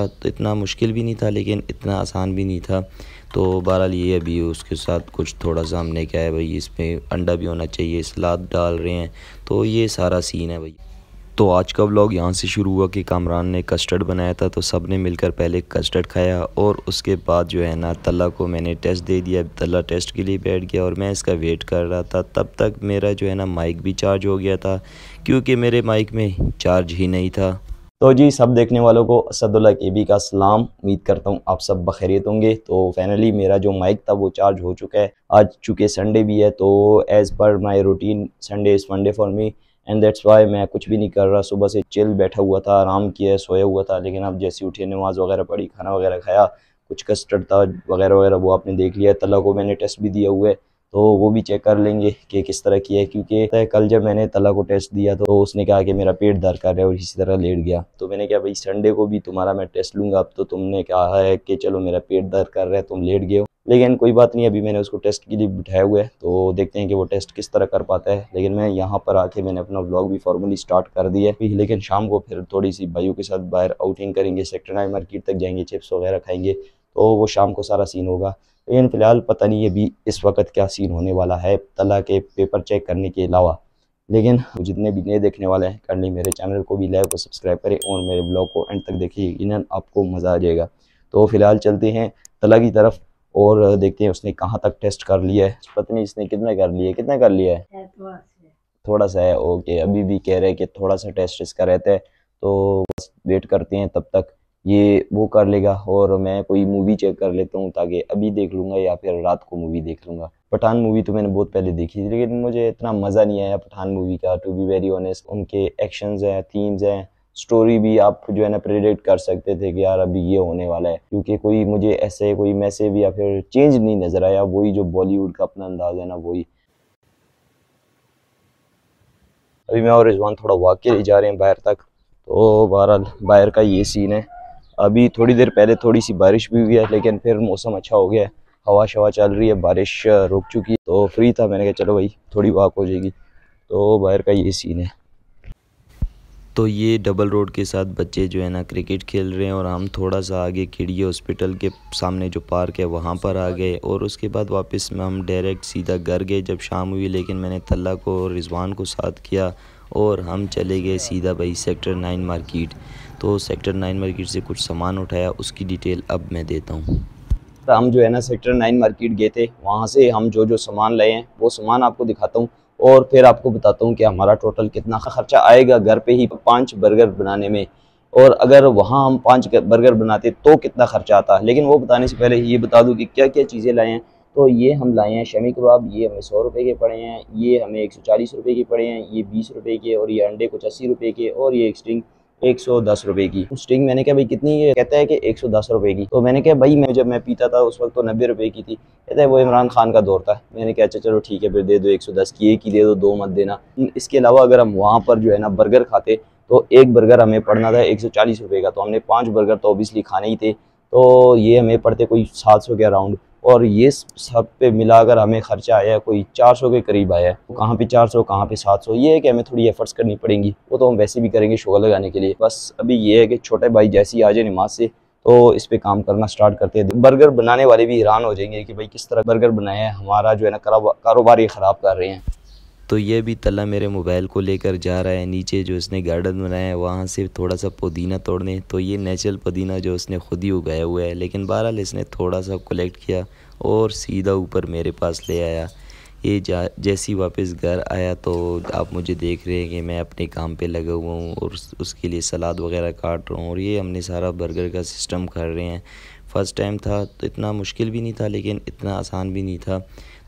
था तो इतना मुश्किल भी नहीं था लेकिन इतना आसान भी नहीं था तो बहरहाल ये अभी उसके साथ कुछ थोड़ा सा हमने क्या है भाई इसमें अंडा भी होना चाहिए सलाद डाल रहे हैं तो ये सारा सीन है भाई तो आज का ब्लॉग यहाँ से शुरू हुआ कि कामरान ने कस्टर्ड बनाया था तो सब ने मिलकर पहले कस्टर्ड खाया और उसके बाद जो है ना तल्ला को मैंने टेस्ट दे दिया तल्ला टेस्ट के लिए बैठ गया और मैं इसका वेट कर रहा था तब तक मेरा जो है ना माइक भी चार्ज हो गया था क्योंकि मेरे माइक में चार्ज ही नहीं था तो जी सब देखने वालों को असदुल्ला के बी का सलाम उम्मीद करता हूँ आप सब बखैरियत होंगे तो फाइनली मेरा जो माइक था वो चार्ज हो चुका है आज चूँकि संडे भी है तो as per my routine Sunday is one day for me and that's why मैं कुछ भी नहीं कर रहा सुबह से चिल बैठा हुआ था आराम किया सोया हुआ था लेकिन अब जैसे उठे नमाज वगैरह पढ़ी खाना वगैरह खाया कुछ कस्टर्ड था वगैरह वगैरह वो आपने देख लिया तला को मैंने टेस्ट भी दिया हुआ है तो वो भी चेक कर लेंगे कि किस तरह की है क्योंकि कल जब मैंने तला को टेस्ट दिया तो उसने कहा कि मेरा पेट दर्द कर रहा है और इसी तरह लेट गया तो मैंने कहा भाई संडे को भी तुम्हारा मैं टेस्ट लूँगा अब तो तुमने कहा है कि चलो मेरा पेट दर्द कर रहा है तुम लेट गए हो लेकिन कोई बात नहीं अभी मैंने उसको टेस्ट के लिए बिठाया हुआ है तो देखते हैं कि वो टेस्ट किस तरह कर पाता है लेकिन मैं यहाँ पर आके मैंने अपना ब्लॉग भी फॉर्मली स्टार्ट कर दिया है लेकिन शाम को फिर थोड़ी सी भाइयों के साथ बाहर आउटिंग करेंगे सेक्टर नाइन मार्केट तक जाएंगे चिप्स वगैरह खाएंगे तो वो शाम को सारा सीन होगा लेकिन फ़िलहाल पता नहीं अभी इस वक्त क्या सीन होने वाला है तला के पेपर चेक करने के अलावा लेकिन जितने भी नए देखने वाले हैं ली मेरे चैनल को भी लाइव को सब्सक्राइब करें और मेरे ब्लॉग को एंड तक देखिए यकीन आपको मज़ा आ जाएगा तो फ़िलहाल चलते हैं तला की तरफ और देखते हैं उसने कहाँ तक टेस्ट कर लिया है पता नहीं इसने कितना कर लिया कितना कर लिया है थोड़ा सा है ओके अभी भी कह रहे हैं कि थोड़ा सा टेस्ट इसका रहता है तो बस वेट करते हैं तब तक ये वो कर लेगा और मैं कोई मूवी चेक कर लेता हूँ ताकि अभी देख लूँगा या फिर रात को मूवी देख लूँगा पठान मूवी तो मैंने बहुत पहले देखी थी लेकिन मुझे इतना मज़ा नहीं आया पठान मूवी का टू बी वेरी ऑनेस्ट उनके एक्शन हैं थीम्स हैं स्टोरी भी आप जो है ना प्रेडिक्ट कर सकते थे कि यार अभी ये होने वाला है क्योंकि कोई मुझे ऐसे कोई मैसेज या फिर चेंज नहीं नज़र आया वही जो बॉलीवुड का अपना अंदाज है ना वही अभी मैं और रिजवान थोड़ा वाक के जा रहे हैं बाहर तक तो बहरहाल बाहर का ये सीन है अभी थोड़ी देर पहले थोड़ी सी बारिश भी हुई है लेकिन फिर मौसम अच्छा हो गया है हवा शवा चल रही है बारिश रुक चुकी है तो फ्री था मैंने कहा चलो भाई थोड़ी वाक हो जाएगी तो बाहर का ये सीन है तो ये डबल रोड के साथ बच्चे जो है ना क्रिकेट खेल रहे हैं और हम थोड़ा सा आगे खिड़की हॉस्पिटल के सामने जो पार्क है वहाँ पर आ गए और उसके बाद वापस में हम डायरेक्ट सीधा घर गए जब शाम हुई लेकिन मैंने तल्ला को और रिजवान को साथ किया और हम चले गए सीधा भाई सेक्टर नाइन मार्केट तो सेक्टर नाइन मार्केट से कुछ सामान उठाया उसकी डिटेल अब मैं देता हूँ तो हम जो है ना सेक्टर नाइन मार्केट गए थे वहाँ से हम जो जो सामान लाए हैं वो सामान आपको दिखाता हूँ और फिर आपको बताता हूँ कि हमारा टोटल कितना खर्चा आएगा घर पे ही पांच बर्गर बनाने में और अगर वहाँ हम पांच बर्गर बनाते तो कितना खर्चा आता लेकिन वो बताने से पहले ये बता दूँ कि क्या क्या चीज़ें लाए हैं तो ये हम लाए हैं शमी कबाब ये हमें सौ रुपये के पड़े हैं ये हमें एक सौ चालीस रुपये के पड़े हैं ये बीस रुपये के और ये अंडे कुछ अस्सी रुपये के और ये एक एक सौ दस रुपए की स्टिंग मैंने कहा भाई कितनी है कहता है कि एक सौ दस रुपए की तो मैंने कहा भाई मैं जब मैं पीता था उस वक्त तो नब्बे रुपए की थी कहता है वो इमरान खान का दौर था मैंने कहा अच्छा चलो ठीक है फिर दे दो एक सौ दस की एक ही दे दो दो मत देना इसके अलावा अगर हम वहाँ पर जो है ना बर्गर खाते तो एक बर्गर हमें पड़ना था एक सौ चालीस रुपये का तो हमने पाँच बर्गर तो ओबियसली खाने ही थे तो ये हमें पड़ते कोई सात सौ के अराउंड और ये सब पे मिलाकर हमें खर्चा आया है कोई 400 के करीब आया है तो कहाँ पे 400 कहाँ पे 700 ये है कि हमें थोड़ी एफर्ट्स करनी पड़ेंगी वो तो हम वैसे भी करेंगे शुगर लगाने के लिए बस अभी ये है कि छोटे भाई जैसे ही आ जाए नमाज से तो इस पर काम करना स्टार्ट करते हैं बर्गर बनाने वाले भी हैरान हो जाएंगे कि भाई किस तरह बर्गर बनाया है हमारा जो है ना कारोबार ये ख़राब कर रहे हैं तो ये भी तला मेरे मोबाइल को लेकर जा रहा है नीचे जो इसने गार्डन बनाया है वहाँ से थोड़ा सा पुदीना तोड़ने तो ये नेचुरल पुदीना जो उसने खुद ही उगाया हुआ है लेकिन बहरहाल इसने थोड़ा सा कलेक्ट किया और सीधा ऊपर मेरे पास ले आया ये जा जैसे ही वापस घर आया तो आप मुझे देख रहे हैं कि मैं अपने काम पे लगा हुआ हूँ और उसके लिए सलाद वगैरह काट रहा हूँ और ये हमने सारा बर्गर का सिस्टम कर रहे हैं फ़र्स्ट टाइम था तो इतना मुश्किल भी नहीं था लेकिन इतना आसान भी नहीं था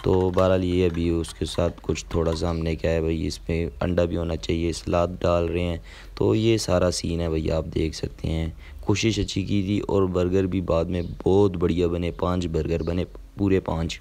तो बहरहाल ये अभी उसके साथ कुछ थोड़ा सा हमने क्या है भाई इसमें अंडा भी होना चाहिए सलाद डाल रहे हैं तो ये सारा सीन है भैया आप देख सकते हैं कोशिश अच्छी की थी और बर्गर भी बाद में बहुत बढ़िया बने पांच बर्गर बने पूरे पांच